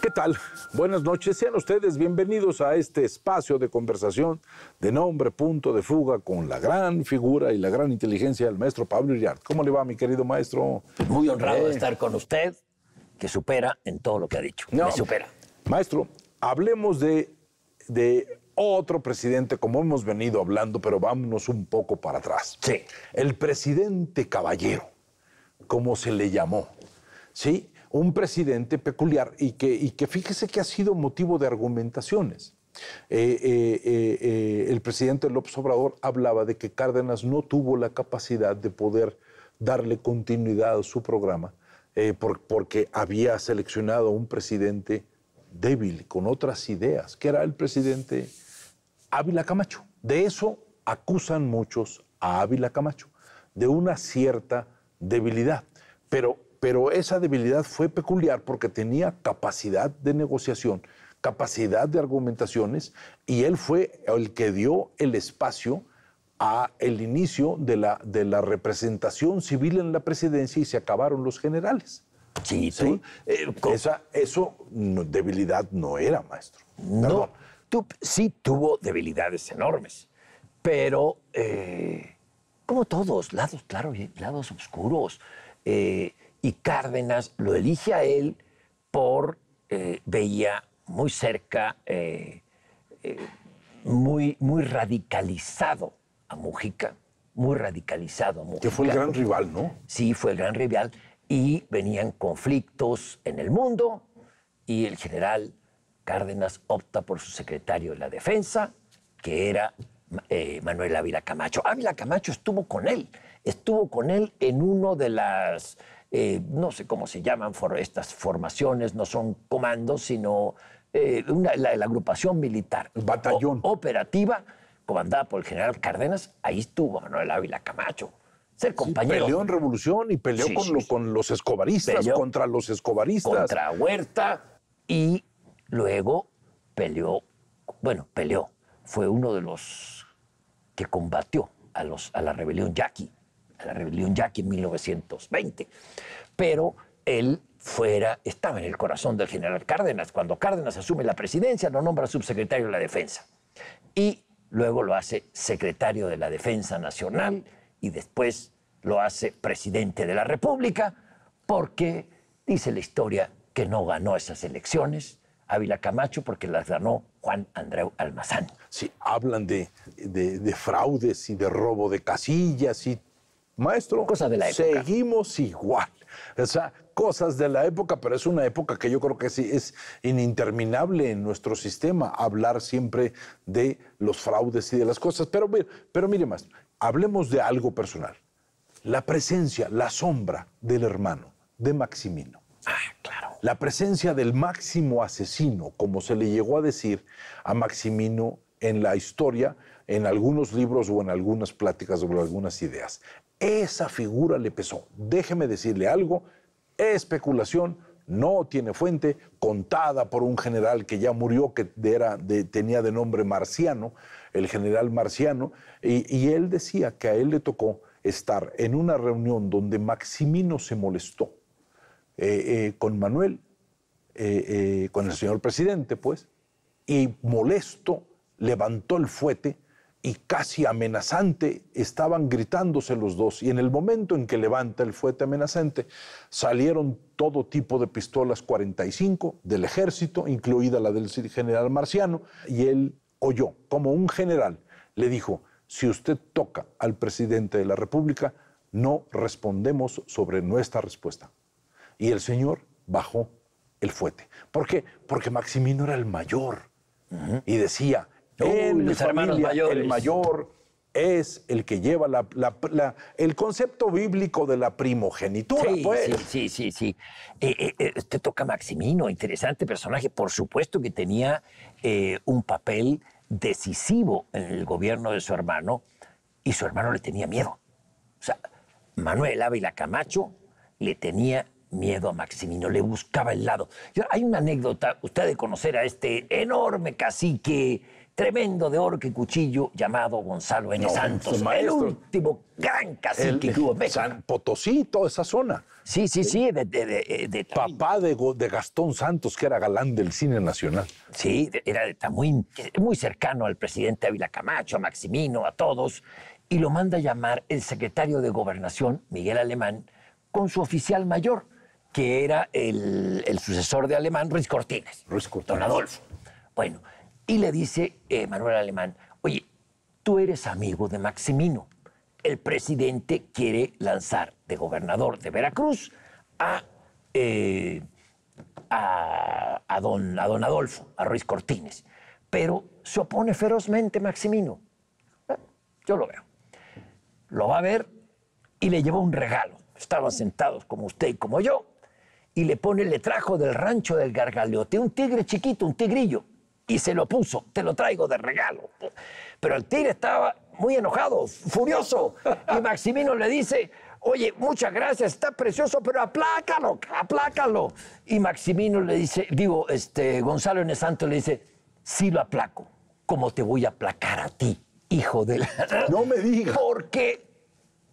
¿Qué tal? Buenas noches, sean ustedes bienvenidos a este espacio de conversación de nombre Punto de Fuga con la gran figura y la gran inteligencia del maestro Pablo Iriart. ¿Cómo le va, mi querido maestro? Muy honrado de eh. estar con usted, que supera en todo lo que ha dicho. No, Me supera. Maestro, hablemos de, de otro presidente, como hemos venido hablando, pero vámonos un poco para atrás. Sí. El presidente caballero, como se le llamó. ¿Sí? un presidente peculiar y que, y que fíjese que ha sido motivo de argumentaciones. Eh, eh, eh, el presidente López Obrador hablaba de que Cárdenas no tuvo la capacidad de poder darle continuidad a su programa porque había seleccionado a un presidente débil, con otras ideas, que era el presidente Ávila Camacho. De eso acusan muchos a Ávila Camacho, de una cierta debilidad. Pero pero esa debilidad fue peculiar porque tenía capacidad de negociación, capacidad de argumentaciones, y él fue el que dio el espacio a el inicio de la, representación civil en la presidencia y se acabaron los generales. Sí, ¿Sí? Eh, eso debilidad no era, maestro. No, tú, sí tuvo debilidades enormes, pero eh, como todos, lados claro, y lados oscuros. Eh, y Cárdenas lo elige a él por, eh, veía muy cerca, eh, eh, muy, muy radicalizado a Mujica, muy radicalizado a Mujica. Que fue el gran rival, ¿no? Sí, fue el gran rival y venían conflictos en el mundo y el general Cárdenas opta por su secretario de la defensa, que era Manuel Ávila Camacho. Ávila Camacho estuvo con él, estuvo con él en uno de las eh, no sé cómo se llaman estas formaciones, no son comandos, sino eh, la, agrupación militar. Batallón. operativa, comandada por el general Cárdenas, ahí estuvo Manuel Ávila Camacho. Ser compañero. peleó en revolución y peleó con, los escobaristas, contra los escobaristas. Contra Huerta y luego peleó, bueno, peleó. Fue uno de los que combatió a, a la rebelión yaqui la rebelión que en 1920. Pero él fuera, estaba en el corazón del general Cárdenas. Cuando Cárdenas asume la presidencia, lo nombra subsecretario de la Defensa. Y luego lo hace secretario de la Defensa Nacional y después lo hace presidente de la República, porque dice la historia que no ganó esas elecciones Ávila Camacho porque las ganó Juan Andreu Almazán. Sí, hablan de, de fraudes y de robo de casillas y Maestro, de seguimos igual. O sea, cosas de la época, pero es una época que yo creo que sí es interminable en nuestro sistema hablar siempre de los fraudes y de las cosas. Pero, pero mire, maestro, hablemos de algo personal. La presencia, la sombra del hermano, de Maximino. Ah, claro. La presencia del máximo asesino, como se le llegó a decir a Maximino en la historia, en algunos libros o en algunas pláticas sobre algunas ideas. Esa figura le pesó. Déjeme decirle algo, especulación, no tiene fuente, contada por un general que ya murió, que era tenía de nombre Marciano, el general Marciano, y, él decía que a él le tocó estar en una reunión donde Maximino se molestó eh, eh, con Manuel, eh, con el señor presidente, pues, y molesto levantó el fuete y casi amenazante estaban gritándose los dos y en el momento en que levanta el fuete amenazante salieron todo tipo de pistolas 45 del ejército, incluida la del general Marciano, y él oyó como un general le dijo, si usted toca al presidente de la República, no respondemos sobre nuestra respuesta. Y el señor bajó el fuete. ¿Por qué? Porque Maximino era el mayor y decía, el mayor es el que lleva la, el concepto bíblico de la primogenitura. Sí, pues. sí, sí, sí. Eh, eh, eh, te toca Maximino, interesante personaje. Por supuesto que tenía un papel decisivo en el gobierno de su hermano y su hermano le tenía miedo. O sea, Manuel Ávila Camacho le tenía miedo a Maximino, le buscaba el lado. Hay una anécdota, usted de conocer a este enorme cacique tremendo de y cuchillo llamado Gonzalo N. Santos, el último gran cacique que tuvo en México. San Potosí, toda esa zona. Sí, sí, sí. De, eh, Papá de, Gastón Santos, que era galán del cine nacional. Sí, era muy, muy cercano al presidente Ávila Camacho, a Maximino, a todos. Y lo manda a llamar el secretario de Gobernación, Miguel Alemán, con su oficial mayor, que era el, el sucesor de Alemán, Ruiz Cortines. Ruiz Cortines. Don Adolfo. Bueno, y le dice eh, Manuel Alemán, oye, tú eres amigo de Maximino. El presidente quiere lanzar de gobernador de Veracruz a, eh, don, a don Adolfo, a Ruiz Cortines. Pero se opone ferozmente Maximino. Eh, yo lo veo. Lo va a ver y le llevó un regalo. Estaban sentados como usted y como yo. Y le pone, le trajo del rancho del Gargaleote un tigre chiquito, un tigrillo y se lo puso, te lo traigo de regalo. Pero el tigre estaba muy enojado, furioso, y Maximino le dice, oye, muchas gracias, está precioso, pero aplácalo, aplácalo. Y Maximino le dice, digo, este, Gonzalo Enesanto le dice, sí lo aplaco, ¿Cómo te voy a aplacar a ti, hijo de la... No me digas. Porque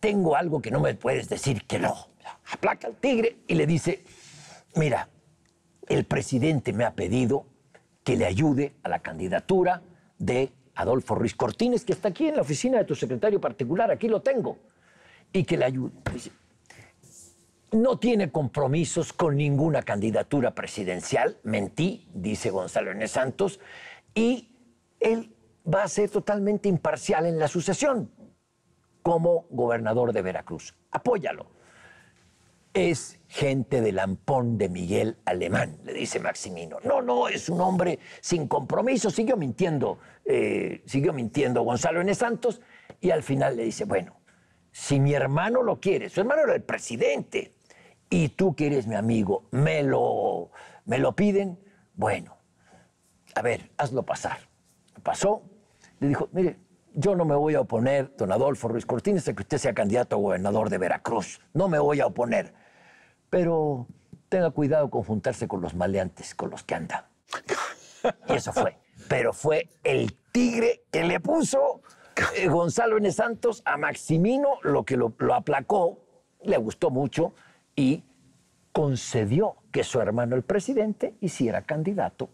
tengo algo que no me puedes decir que no. Aplaca al tigre y le dice, mira, el presidente me ha pedido que le ayude a la candidatura de Adolfo Ruiz Cortines, que está aquí en la oficina de tu secretario particular, aquí lo tengo, y que le ayude. No tiene compromisos con ninguna candidatura presidencial, mentí, dice Gonzalo N. Santos, y él va a ser totalmente imparcial en la sucesión como gobernador de Veracruz. Apóyalo es gente del lampón de Miguel Alemán, le dice Maximino. No, no, es un hombre sin compromiso, siguió mintiendo, eh, siguió mintiendo Gonzalo N. Santos y al final le dice, bueno, si mi hermano lo quiere, su hermano era el presidente, y tú que eres mi amigo, me lo, me lo piden, bueno, a ver, hazlo pasar. Pasó, le dijo, mire, yo no me voy a oponer, don Adolfo Ruiz Cortines, a que usted sea candidato a gobernador de Veracruz. No me voy a oponer pero tenga cuidado con juntarse con los maleantes, con los que andan. Y eso fue. Pero fue el tigre que le puso eh, Gonzalo N. Santos a Maximino, lo que lo, lo aplacó, le gustó mucho y concedió que su hermano el presidente hiciera candidato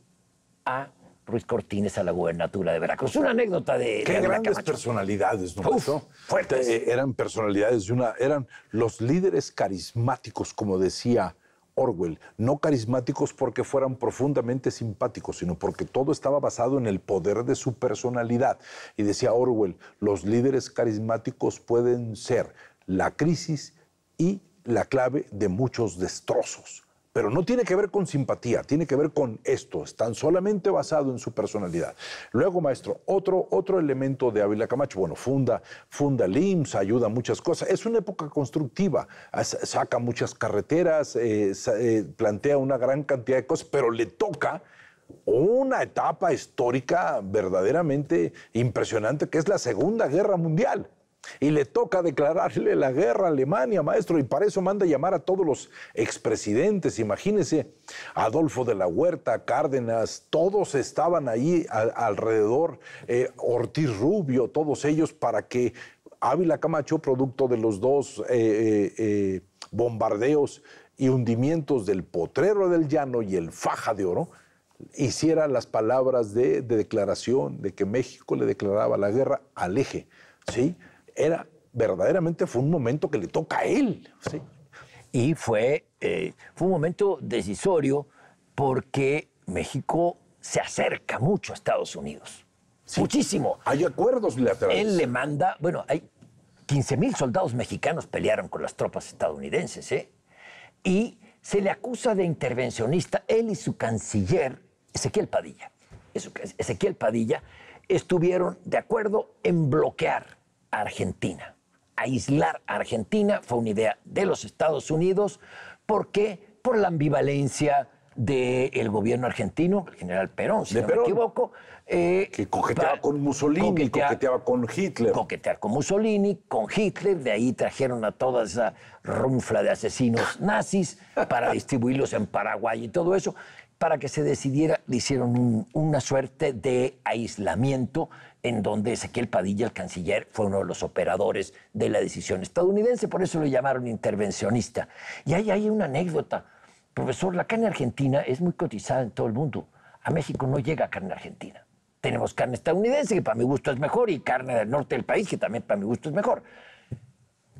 a Ruiz Cortines a la gubernatura de Veracruz. Una anécdota de. Qué grandes personalidades, ¿no? Uf, fuertes. Eh, eran personalidades de una. Eran los líderes carismáticos, como decía Orwell. No carismáticos porque fueran profundamente simpáticos, sino porque todo estaba basado en el poder de su personalidad. Y decía Orwell: los líderes carismáticos pueden ser la crisis y la clave de muchos destrozos pero no tiene que ver con simpatía, tiene que ver con esto, están solamente basado en su personalidad. Luego, maestro, otro, otro elemento de Ávila Camacho, bueno, funda, funda el ayuda a muchas cosas, es una época constructiva, saca muchas carreteras, eh, eh, plantea una gran cantidad de cosas, pero le toca una etapa histórica verdaderamente impresionante, que es la Segunda Guerra Mundial. Y le toca declararle la guerra a Alemania, maestro, y para eso manda llamar a todos los expresidentes. imagínense, Adolfo de la Huerta, Cárdenas, todos estaban ahí alrededor, eh, Ortiz Rubio, todos ellos, para que Ávila Camacho, producto de los dos eh, eh, bombardeos y hundimientos del Potrero del Llano y el Faja de Oro, hiciera las palabras de, de declaración de que México le declaraba la guerra al eje, ¿sí? era verdaderamente fue un momento que le toca a él. Y fue, eh, fue un momento decisorio porque México se acerca mucho a Estados Unidos. Muchísimo. Hay acuerdos bilaterales. Él le manda, bueno, hay 15 mil soldados mexicanos pelearon con las tropas estadounidenses, ¿eh? Y se le acusa de intervencionista, él y su canciller, Ezequiel Padilla. Ezequiel Padilla, estuvieron de acuerdo en bloquear Argentina. Aislar a Argentina fue una idea de los Estados Unidos. ¿Por qué? Por la ambivalencia del gobierno argentino, el general Perón, si no me equivoco. Eh, que coqueteaba con Mussolini, coqueteaba, con Hitler. Coquetear con Mussolini, con Hitler, de ahí trajeron a toda esa rumfla de asesinos nazis para distribuirlos en Paraguay y todo eso para que se decidiera, le hicieron una suerte de aislamiento en donde Ezequiel Padilla, el canciller, fue uno de los operadores de la decisión estadounidense, por eso lo llamaron intervencionista. Y ahí hay una anécdota. Profesor, la carne argentina es muy cotizada en todo el mundo. A México no llega carne argentina. Tenemos carne estadounidense, que para mi gusto es mejor, y carne del norte del país, que también para mi gusto es mejor.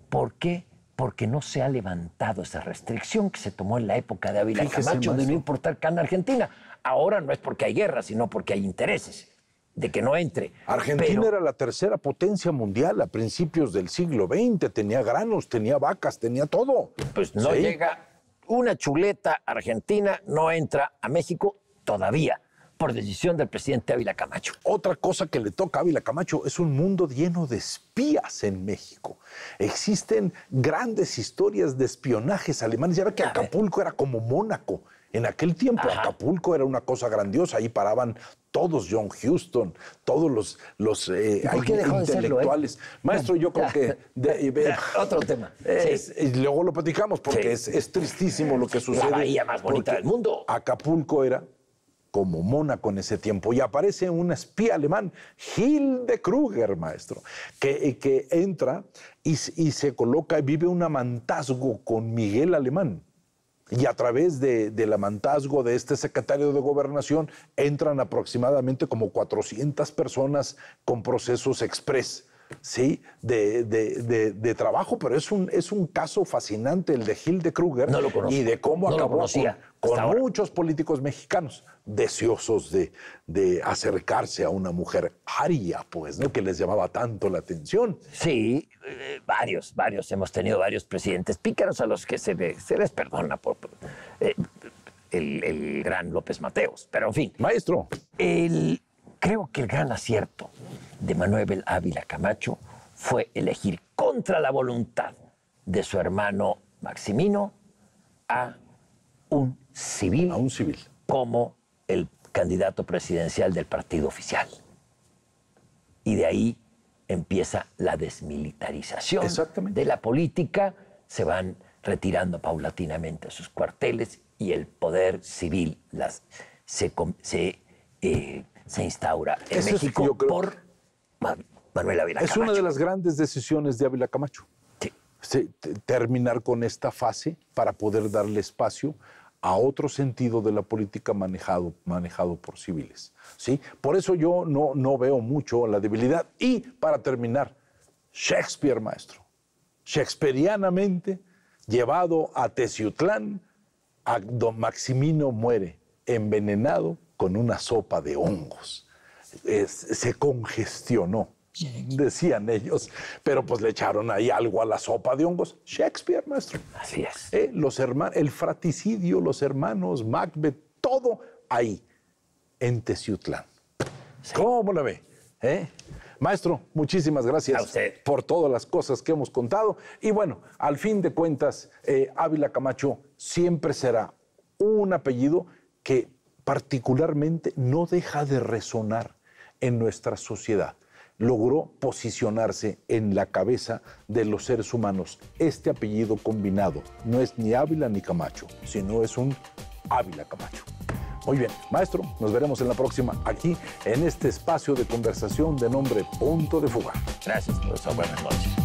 ¿Por qué porque no se ha levantado esa restricción que se tomó en la época de Ávila Camacho de no importar carne Argentina. Ahora no es porque hay guerra, sino porque hay intereses de que no entre. Argentina era la tercera potencia mundial a principios del siglo XX, tenía granos, tenía vacas, tenía todo. Pues no llega una chuleta argentina, no entra a México todavía por decisión del presidente Ávila Camacho. Otra cosa que le toca a Ávila Camacho es un mundo lleno de espías en México. Existen grandes historias de espionajes alemanes. Ya ve que Acapulco era como Mónaco. En aquel tiempo Acapulco era una cosa grandiosa, ahí paraban todos John Houston, todos los, los eh, eh? intelectuales. De Maestro, yo creo que... Eh, otro tema. luego lo platicamos porque es, es, tristísimo lo que sucede. La bahía más bonita del mundo. Acapulco era como Mónaco en ese tiempo. Y aparece un espía alemán, Hilde Kruger, maestro, que, eh, que entra y, se coloca y vive un amantazgo con Miguel Alemán. Y a través del amantazgo de este secretario de gobernación entran aproximadamente como 400 personas con procesos express ¿sí? De, trabajo, pero es un, es un caso fascinante el de Hilde Kruger y de cómo acabó con, muchos políticos mexicanos deseosos de, acercarse a una mujer aria, pues, ¿no? Que les llamaba tanto la atención. Sí, eh, varios, varios. Hemos tenido varios presidentes pícaros a los que se, les, se les perdona por... Eh, el, el, gran López Mateos, pero en fin. Maestro. El, Creo que el gran acierto de Manuel Ávila Camacho fue elegir contra la voluntad de su hermano Maximino a un civil, un civil. como el candidato presidencial del partido oficial. Y de ahí empieza la desmilitarización de la política, se van retirando paulatinamente sus cuarteles y el poder civil las, se, eh, se instaura en México por Manuel Ávila Es una de las grandes decisiones de Ávila Camacho. Sí. terminar con esta fase para poder darle espacio a otro sentido de la política manejado, manejado por civiles. ¿sí? Por eso yo no, no veo mucho la debilidad. Y para terminar, Shakespeare, maestro, shakespearianamente llevado a Teciutlán, a don Maximino muere envenenado con una sopa de hongos. se congestionó, decían ellos, pero pues le echaron ahí algo a la sopa de hongos. Shakespeare, maestro. Así es. Eh, los el fraticidio, los hermanos, Macbeth, todo ahí, en Teciutlán. ¿Cómo la ve? ¿Eh? Maestro, muchísimas gracias por todas las cosas que hemos contado. Y bueno, al fin de cuentas, eh, Ávila Camacho siempre será un apellido que particularmente no deja de resonar en nuestra sociedad. Logró posicionarse en la cabeza de los seres humanos. Este apellido combinado no es ni Ávila ni Camacho, sino es un Ávila Camacho. Muy bien, maestro, nos veremos en la próxima aquí en este espacio de conversación de nombre Punto de Fuga. Gracias, Buenas noches.